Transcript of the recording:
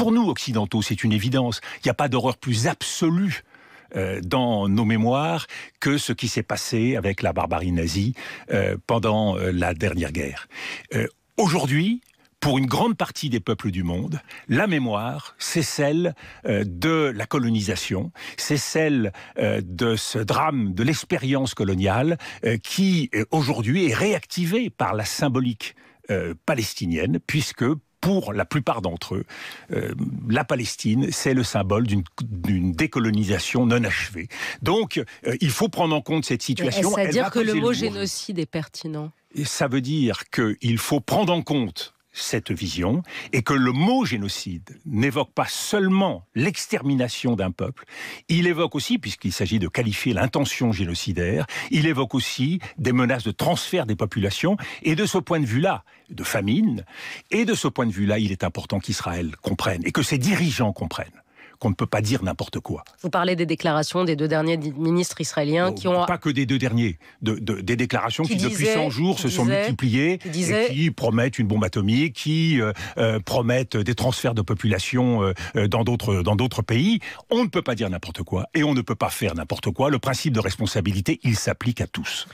Pour nous, occidentaux, c'est une évidence. Il n'y a pas d'horreur plus absolue euh, dans nos mémoires que ce qui s'est passé avec la barbarie nazie euh, pendant euh, la dernière guerre. Aujourd'hui, pour une grande partie des peuples du monde, la mémoire, c'est celle de la colonisation, c'est celle de ce drame, de l'expérience coloniale, qui aujourd'hui est réactivée par la symbolique palestinienne, puisque pour la plupart d'entre eux, euh, la Palestine, c'est le symbole d'une décolonisation non achevée. Donc, euh, il faut prendre en compte cette situation. C'est-à-dire que le mot génocide est pertinent. Et ça veut dire qu'il faut prendre en compte cette vision et que le mot génocide n'évoque pas seulement l'extermination d'un peuple, il évoque aussi, puisqu'il s'agit de qualifier l'intention génocidaire, il évoque aussi des menaces de transfert des populations et de ce point de vue-là, de famine, et de ce point de vue-là, il est important qu'Israël comprenne et que ses dirigeants comprennent qu'on ne peut pas dire n'importe quoi. Vous parlez des déclarations des deux derniers ministres israéliens oh, qui ont... Pas que des deux derniers, des déclarations qui, depuis 100 jours se sont multipliées, qui, promettent une bombe atomique, qui euh, euh, promettent des transferts de population euh, dans d'autres pays. On ne peut pas dire n'importe quoi et on ne peut pas faire n'importe quoi. Le principe de responsabilité, il s'applique à tous.